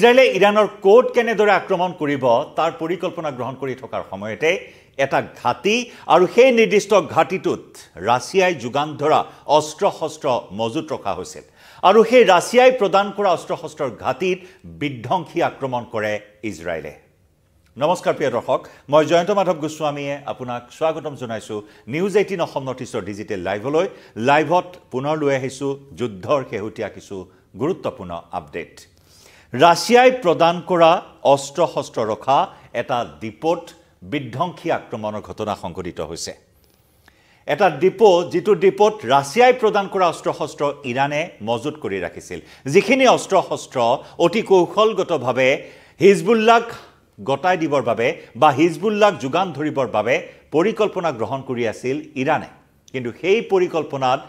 ইজৰাইলে ইৰাণৰ ক'ত কেনেদৰে আক্ৰমণ কৰিব তাৰ পৰিকল্পনা গ্ৰহণ কৰি থকাৰ সময়তে এটা ঘাটি আৰু সেই নিৰ্দিষ্ট ঘাটিটোত ৰাছিয়াই যোগান ধৰা অস্ত্ৰ শস্ত্ৰ মজুত ৰখা হৈছিল আৰু সেই ৰাছিয়াই প্ৰদান কৰা অস্ত্ৰ শস্ত্ৰৰ ঘাটিত বিধ্বংসী আক্ৰমণ কৰে ইজৰাইলে নমস্কাৰ প্ৰিয় দৰ্শক মই জয়ন্ত মাধৱ গোস্বামীয়ে আপোনাক স্বাগতম জনাইছোঁ নিউজ এইটিন অসম নৰ্থ ইষ্টৰ ডিজিটেল লাইভলৈ লাইভত পুনৰ লৈ আহিছোঁ যুদ্ধৰ শেহতীয়া কিছু গুৰুত্বপূৰ্ণ আপডেট ৰাছিয়াই প্ৰদান কৰা অস্ত্ৰ শস্ত্ৰ ৰখা এটা দ্বীপত বিধ্বংসী আক্ৰমণৰ ঘটনা সংঘটিত হৈছে এটা দ্বীপ যিটো দ্বীপত ৰাছিয়াই প্ৰদান কৰা অস্ত্ৰ শস্ত্ৰ ইৰাণে মজুত কৰি ৰাখিছিল যিখিনি অস্ত্ৰ শস্ত্ৰ অতি কৌশলগতভাৱে হিজবুল্লাক গতাই দিবৰ বাবে বা হিজবুল্লাক যোগান ধৰিবৰ বাবে পৰিকল্পনা গ্ৰহণ কৰি আছিল ইৰাণে কিন্তু সেই পৰিকল্পনাত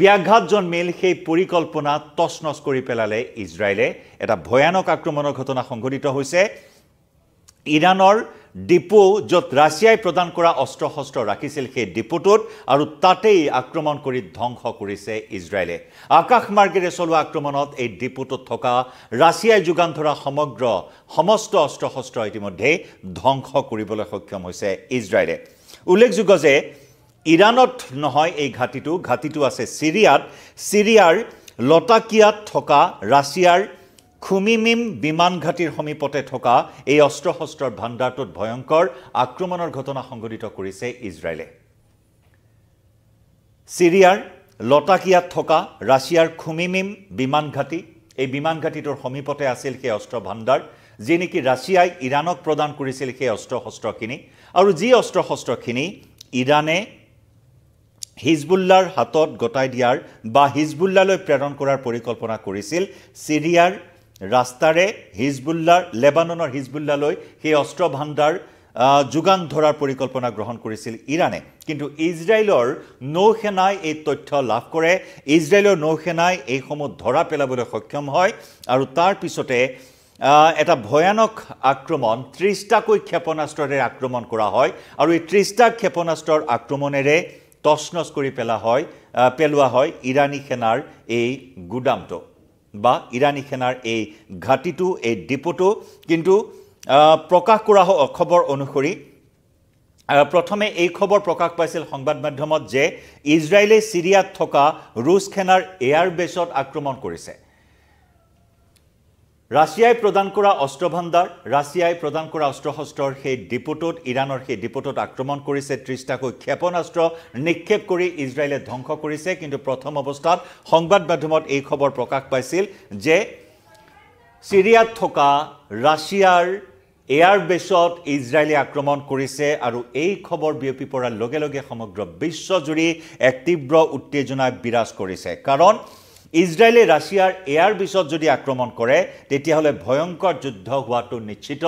ব্যাঘাত জন্মিল সেই পৰিকল্পনা তচ নচ কৰি পেলালে ইজৰাইলে এটা ভয়ানক আক্ৰমণৰ ঘটনা সংঘটিত হৈছে ইৰাণৰ ডিপো য'ত ৰাছিয়াই প্ৰদান কৰা অস্ত্ৰ শস্ত্ৰ ৰাখিছিল সেই ডিপোটোত আৰু তাতেই আক্ৰমণ কৰি ধ্বংস কৰিছে ইজৰাইলে আকাশমাৰ্গেৰে চলোৱা আক্ৰমণত এই ডিপোটোত থকা ৰাছিয়াই যোগান ধৰা সমগ্ৰ সমস্ত অস্ত্ৰ শস্ত্ৰ ইতিমধ্যেই ধ্বংস কৰিবলৈ সক্ষম হৈছে ইজৰাইলে উল্লেখযোগ্য যে ইৰাণত নহয় এই ঘাটিটো ঘাটিটো আছে ছিৰিয়াত ছিৰিয়াৰ লতাকিয়াত থকা ৰাছিয়াৰ খুমিমিম বিমান ঘাটিৰ সমীপতে থকা এই অস্ত্ৰ শস্ত্ৰৰ ভাণ্ডাৰটোত ভয়ংকৰ আক্ৰমণৰ ঘটনা সংঘটিত কৰিছে ইজৰাইলে ছিৰিয়াৰ লতাকিয়াত থকা ৰাছিয়াৰ খুমিমিম বিমান ঘাটি এই বিমান ঘাটিটোৰ সমীপতে আছিল সেই অস্ত্ৰ ভাণ্ডাৰ যি নেকি ৰাছিয়াই ইৰাণক প্ৰদান কৰিছিল সেই অস্ত্ৰ শস্ত্ৰখিনি আৰু যি অস্ত্ৰ শস্ত্ৰখিনি ইৰাণে হিজবুল্লাৰ হাতত গতাই দিয়াৰ বা হিজবুল্লালৈ প্ৰেৰণ কৰাৰ পৰিকল্পনা কৰিছিল ছিৰিয়াৰ ৰাস্তাৰে হিজবুল্লাৰ লেবাননৰ হিজবুল্লালৈ সেই অস্ত্ৰ ভাণ্ডাৰ যোগান ধৰাৰ পৰিকল্পনা গ্ৰহণ কৰিছিল ইৰাণে কিন্তু ইজৰাইলৰ নৌ সেনাই এই তথ্য লাভ কৰে ইজৰাইলৰ নৌ সেনাই এইসমূহ ধৰা পেলাবলৈ সক্ষম হয় আৰু তাৰ পিছতে এটা ভয়ানক আক্ৰমণ ত্ৰিছটাকৈ ক্ষেপণাস্ত্ৰৰে আক্ৰমণ কৰা হয় আৰু এই ত্ৰিছটা ক্ষেপণাস্ত্ৰৰ আক্ৰমণেৰে তছনছ কৰি পেলা হয় পেলোৱা হয় ইৰাণী সেনাৰ এই গুদামটো বা ইৰাণী সেনাৰ এই ঘাটিটো এই ডিপ'টো কিন্তু প্ৰকাশ কৰা খবৰ অনুসৰি প্ৰথমে এই খবৰ প্ৰকাশ পাইছিল সংবাদ মাধ্যমত যে ইজৰাইলে ছিৰিয়াত থকা ৰুছ সেনাৰ এয়াৰ বেছত আক্ৰমণ কৰিছে ৰাছিয়াই প্ৰদান কৰা অস্ত্ৰ ভাণ্ডাৰ ৰাছিয়াই প্ৰদান কৰা অস্ত্ৰ শস্ত্ৰৰ সেই ডিপুটোত ইৰাণৰ সেই ডিপুটোত আক্ৰমণ কৰিছে ত্ৰিছটাকৈ ক্ষেপণাস্ত্ৰ নিক্ষেপ কৰি ইজৰাইলে ধ্বংস কৰিছে কিন্তু প্ৰথম অৱস্থাত সংবাদ মাধ্যমত এই খবৰ প্ৰকাশ পাইছিল যে ছিৰিয়াত থকা ৰাছিয়াৰ এয়াৰ বেছত ইজৰাইলে আক্ৰমণ কৰিছে আৰু এই খবৰ বিয়পি পৰাৰ লগে লগে সমগ্ৰ বিশ্বজুৰি এক তীব্ৰ উত্তেজনা বিৰাজ কৰিছে কাৰণ ইজৰাইলে ৰাছিয়াৰ এয়াৰ বিছত যদি আক্ৰমণ কৰে তেতিয়াহ'লে ভয়ংকৰ যুদ্ধ হোৱাটো নিশ্চিত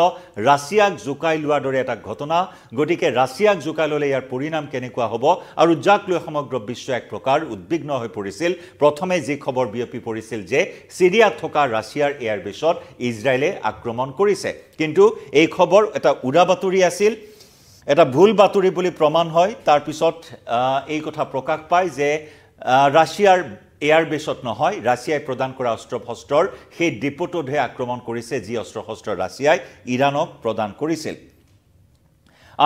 ৰাছিয়াক জোকাই লোৱাৰ দৰে এটা ঘটনা গতিকে ৰাছিয়াক জোকাই ল'লে ইয়াৰ পৰিণাম কেনেকুৱা হ'ব আৰু যাক লৈ সমগ্ৰ বিশ্ব এক প্ৰকাৰ উদ্বিগ্ন হৈ পৰিছিল প্ৰথমে যি খবৰ বিয়পি পৰিছিল যে ছিৰিয়াত থকা ৰাছিয়াৰ এয়াৰ বিছত ইজৰাইলে আক্ৰমণ কৰিছে কিন্তু এই খবৰ এটা উদা বাতৰি আছিল এটা ভুল বাতৰি বুলি প্ৰমাণ হয় তাৰপিছত এই কথা প্ৰকাশ পায় যে ৰাছিয়াৰ এয়াৰবেছত নহয় ৰাছিয়াই প্ৰদান কৰা অস্ত্ৰ শস্ত্ৰৰ সেই ডিপটোতহে আক্ৰমণ কৰিছে যি অস্ত্ৰ শস্ত্ৰ ৰাছিয়াই ইৰাণক প্ৰদান কৰিছিল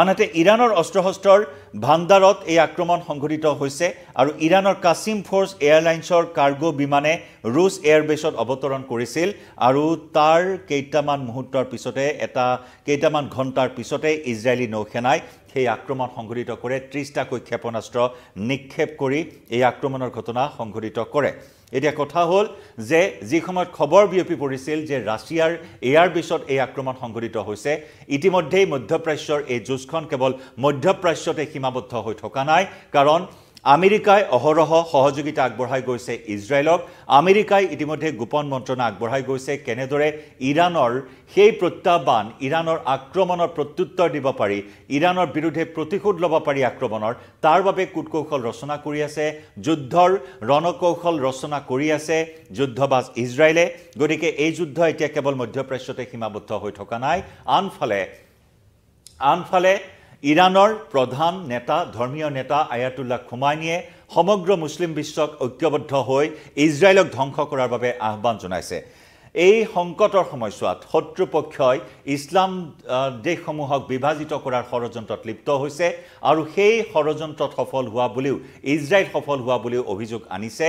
আনহাতে ইৰাণৰ অস্ত্ৰ শস্ত্ৰৰ ভাণ্ডাৰত এই আক্ৰমণ সংঘটিত হৈছে আৰু ইৰাণৰ কাছিম ফ'ৰ্চ এয়াৰলাইন্সৰ কাৰ্গো বিমানে ৰুছ এয়াৰবেছত অৱতৰণ কৰিছিল আৰু তাৰ কেইটামান মুহূৰ্তৰ পিছতে এটা কেইটামান ঘণ্টাৰ পিছতে ইজৰাইলী নৌসেনাই সেই আক্ৰমণ সংঘটিত কৰে ত্ৰিছটাকৈ ক্ষেপণাস্ত্ৰ নিক্ষেপ কৰি এই আক্ৰমণৰ ঘটনা সংঘটিত কৰে এতিয়া কথা হ'ল যে যি সময়ত খবৰ বিয়পি পৰিছিল যে ৰাছিয়াৰ এয়াৰবেছত এই আক্ৰমণ সংঘটিত হৈছে ইতিমধ্যেই মধ্যপ্ৰাচ্যৰ এই যুঁজখন কেৱল মধ্যপ্ৰাচ্যতে সীমা সীমাবদ্ধ হৈ থকা নাই কাৰণ আমেৰিকাই অহৰহ সহযোগিতা আগবঢ়াই গৈছে ইজৰাইলক আমেৰিকাই ইতিমধ্যে গোপন মন্ত্ৰণা আগবঢ়াই গৈছে কেনেদৰে ইৰাণৰ সেই প্ৰত্যাহ্বান ইৰাণৰ আক্ৰমণৰ প্ৰত্যুত্তৰ দিব পাৰি ইৰাণৰ বিৰুদ্ধে প্ৰতিশোধ লব পাৰি আক্ৰমণৰ তাৰ বাবে কূটকৌশল ৰচনা কৰি আছে যুদ্ধৰ ৰণকৌশল ৰচনা কৰি আছে যুদ্ধবাজ ইজৰাইলে গতিকে এই যুদ্ধ এতিয়া কেৱল মধ্যপ্ৰাচ্যতে সীমাবদ্ধ হৈ থকা নাই আনফালে আনফালে ইৰাণৰ প্ৰধান নেতা ধৰ্মীয় নেতা আয়াতুল্লাহ খুমাইনীয়ে সমগ্ৰ মুছলিম বিশ্বক ঐক্যবদ্ধ হৈ ইজৰাইলক ধ্বংস কৰাৰ বাবে আহ্বান জনাইছে এই সংকটৰ সময়ছোৱাত শত্ৰুপক্ষই ইছলাম দেশসমূহক বিভাজিত কৰাৰ ষড়যন্ত্ৰত লিপ্ত হৈছে আৰু সেই ষড়যন্ত্ৰত সফল হোৱা বুলিও ইজৰাইল সফল হোৱা বুলিও অভিযোগ আনিছে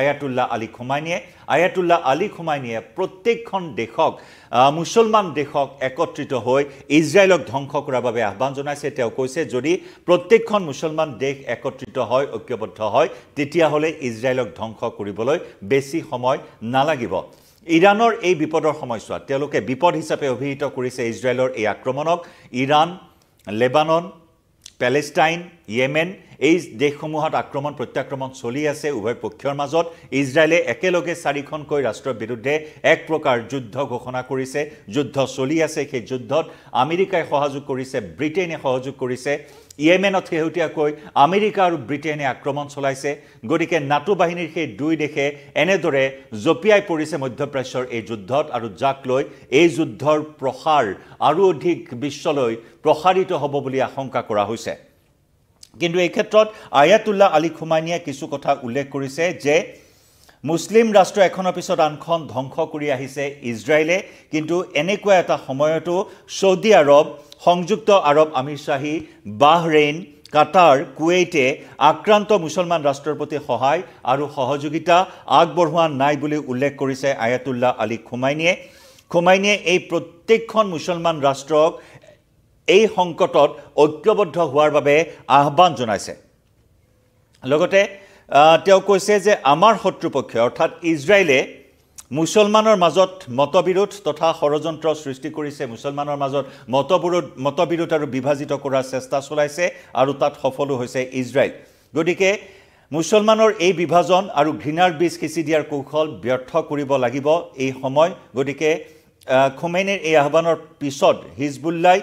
আয়াতুল্লাহ আলী খুমাইনীয়ে আয়াতুল্লাহ আলী খুমাইনীয়ে প্ৰত্যেকখন দেশক মুছলমান দেশক একত্ৰিত হৈ ইজৰাইলক ধ্বংস কৰাৰ বাবে আহ্বান জনাইছে তেওঁ কৈছে যদি প্ৰত্যেকখন মুছলমান দেশ একত্ৰিত হয় ঐক্যবদ্ধ হয় তেতিয়াহ'লে ইজৰাইলক ধ্বংস কৰিবলৈ বেছি সময় নালাগিব ইৰাণৰ এই বিপদৰ সময়ছোৱাত তেওঁলোকে বিপদ হিচাপে অভিহিত কৰিছে ইজৰাইলৰ এই আক্ৰমণক ইৰাণ লেবানন পেলেষ্টাইন ইয়েমেন এই দেশসমূহত আক্ৰমণ প্ৰত্যাক্ৰমণ চলি আছে উভয় পক্ষৰ মাজত ইজৰাইলে একেলগে চাৰিখনকৈ ৰাষ্ট্ৰৰ বিৰুদ্ধে এক প্ৰকাৰ যুদ্ধ ঘোষণা কৰিছে যুদ্ধ চলি আছে সেই যুদ্ধত আমেৰিকাই সহযোগ কৰিছে ব্ৰিটেইনে সহযোগ কৰিছে ইয়েমেনত শেহতীয়াকৈ আমেৰিকা আৰু ব্ৰিটেইনে আক্ৰমণ চলাইছে গতিকে নাটো বাহিনীৰ সেই দুই দেশে এনেদৰে জঁপিয়াই পৰিছে মধ্যপ্ৰাচ্যৰ এই যুদ্ধত আৰু যাক লৈ এই যুদ্ধৰ প্ৰসাৰ আৰু অধিক বিশ্বলৈ প্ৰসাৰিত হ'ব বুলি আশংকা কৰা হৈছে কিন্তু এই ক্ষেত্ৰত আয়াতুল্লাহ আলী খুমানীয়ে কিছু কথা উল্লেখ কৰিছে যে মুছলিম ৰাষ্ট্ৰ এখনৰ পিছত আনখন ধ্বংস কৰি আহিছে ইজৰাইলে কিন্তু এনেকুৱা এটা সময়তো চৌদি আৰৱ সংযুক্ত আৰৱ আমিৰ শ্বাহী বাহৰেইন কাটাৰ কুৱেইটে আক্ৰান্ত মুছলমান ৰাষ্ট্ৰৰ প্ৰতি সহায় আৰু সহযোগিতা আগবঢ়োৱা নাই বুলি উল্লেখ কৰিছে আয়াতুল্লাহ আলী খুমাইনীয়ে খুমাইনীয়ে এই প্ৰত্যেকখন মুছলমান ৰাষ্ট্ৰক এই সংকটত ঐক্যবদ্ধ হোৱাৰ বাবে আহ্বান জনাইছে লগতে তেওঁ কৈছে যে আমাৰ শত্ৰুপক্ষে অৰ্থাৎ ইজৰাইলে মুছলমানৰ মাজত মতবিৰোধ তথা ষড়যন্ত্ৰ সৃষ্টি কৰিছে মুছলমানৰ মাজত মতবিৰোধ মতবিৰোধ আৰু বিভাজিত কৰাৰ চেষ্টা চলাইছে আৰু তাত সফলো হৈছে ইজৰাইল গতিকে মুছলমানৰ এই বিভাজন আৰু ঘৃণাৰ বীজ সিঁচি দিয়াৰ কৌশল ব্যৰ্থ কৰিব লাগিব এই সময় গতিকে খুমেইনীৰ এই আহ্বানৰ পিছত হিজবুল্লাই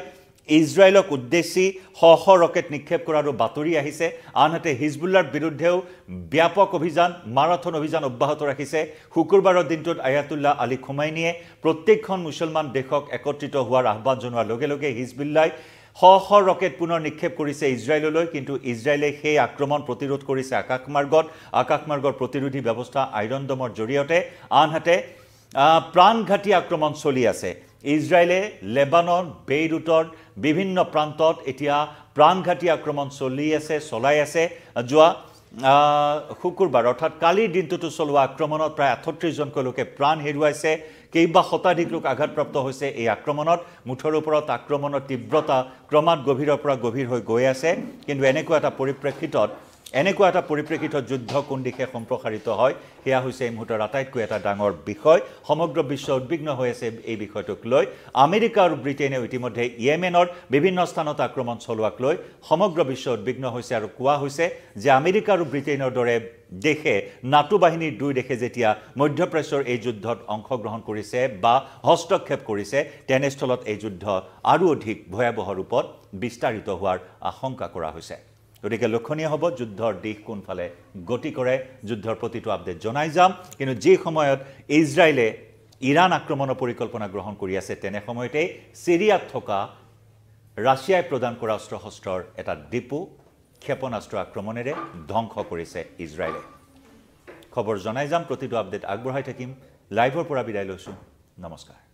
ইজৰাইলক উদ্দেশ্যি শ ৰকেট নিক্ষেপ কৰাৰো বাতৰি আহিছে আনহাতে হিজবুল্লাৰ বিৰুদ্ধেও ব্যাপক অভিযান মাৰাথন অভিযান অব্যাহত ৰাখিছে শুকুৰবাৰৰ দিনটোত আয়াতুল্লাহ আলী খুমাইনীয়ে প্ৰত্যেকখন মুছলমান দেশক একত্ৰিত হোৱাৰ আহ্বান জনোৱাৰ লগে লগে হিজবুল্লাই শ শ ৰকেট পুনৰ নিক্ষেপ কৰিছে ইজৰাইললৈ কিন্তু ইজৰাইলে সেই আক্ৰমণ প্ৰতিৰোধ কৰিছে আকাশমাৰ্গত আকাশমাৰ্গৰ প্ৰতিৰোধী ব্যৱস্থা আইৰণ দমৰ জৰিয়তে আনহাতে প্ৰাণঘাতী আক্ৰমণ চলি আছে ইজৰাইলে লেবানন বেইৰুটৰ বিভিন্ন প্ৰান্তত এতিয়া প্ৰাণঘাতী আক্ৰমণ চলি আছে চলাই আছে যোৱা শুকুৰবাৰ অৰ্থাৎ কালিৰ দিনটোতো চলোৱা আক্ৰমণত প্ৰায় আঠত্ৰিছজনকৈ লোকে প্ৰাণ হেৰুৱাইছে কেইবা শতাধিক লোক আঘাতপ্ৰাপ্ত হৈছে এই আক্ৰমণত মুঠৰ ওপৰত আক্ৰমণৰ তীব্ৰতা ক্ৰমাৎ গভীৰৰ পৰা গভীৰ হৈ গৈ আছে কিন্তু এনেকুৱা এটা পৰিপ্ৰেক্ষিতত এনেকুৱা এটা পৰিপ্ৰেক্ষিতত যুদ্ধ কোন দিশে সম্প্ৰসাৰিত হয় সেয়া হৈছে এই মুহূৰ্তৰ আটাইতকৈ এটা ডাঙৰ বিষয় সমগ্ৰ বিশ্ব উদ্বিগ্ন হৈ আছে এই বিষয়টোক লৈ আমেৰিকা আৰু ব্ৰিটেইনে ইতিমধ্যে ইয়েমেনৰ বিভিন্ন স্থানত আক্ৰমণ চলোৱাক লৈ সমগ্ৰ বিশ্ব উদ্বিগ্ন হৈছে আৰু কোৱা হৈছে যে আমেৰিকা আৰু ব্ৰিটেইনৰ দৰে দেশে নাটো বাহিনীৰ দুই দেশে যেতিয়া মধ্যপ্ৰাচ্যৰ এই যুদ্ধত অংশগ্ৰহণ কৰিছে বা হস্তক্ষেপ কৰিছে তেনেস্থলত এই যুদ্ধ আৰু অধিক ভয়াৱহ ৰূপত বিস্তাৰিত হোৱাৰ আশংকা কৰা হৈছে গতিকে লক্ষণীয় হ'ব যুদ্ধৰ দিশ কোনফালে গতি কৰে যুদ্ধৰ প্ৰতিটো আপডেট জনাই যাম কিন্তু যি সময়ত ইজৰাইলে ইৰাণ আক্ৰমণৰ পৰিকল্পনা গ্ৰহণ কৰি আছে তেনে সময়তেই চিৰিয়াত থকা ৰাছিয়াই প্ৰদান কৰা অস্ত্ৰ শস্ত্ৰৰ এটা ডিপু ক্ষেপণাস্ত্ৰ আক্ৰমণেৰে ধ্বংস কৰিছে ইজৰাইলে খবৰ জনাই যাম প্ৰতিটো আপডেট আগবঢ়াই থাকিম লাইভৰ পৰা বিদায় লৈছোঁ নমস্কাৰ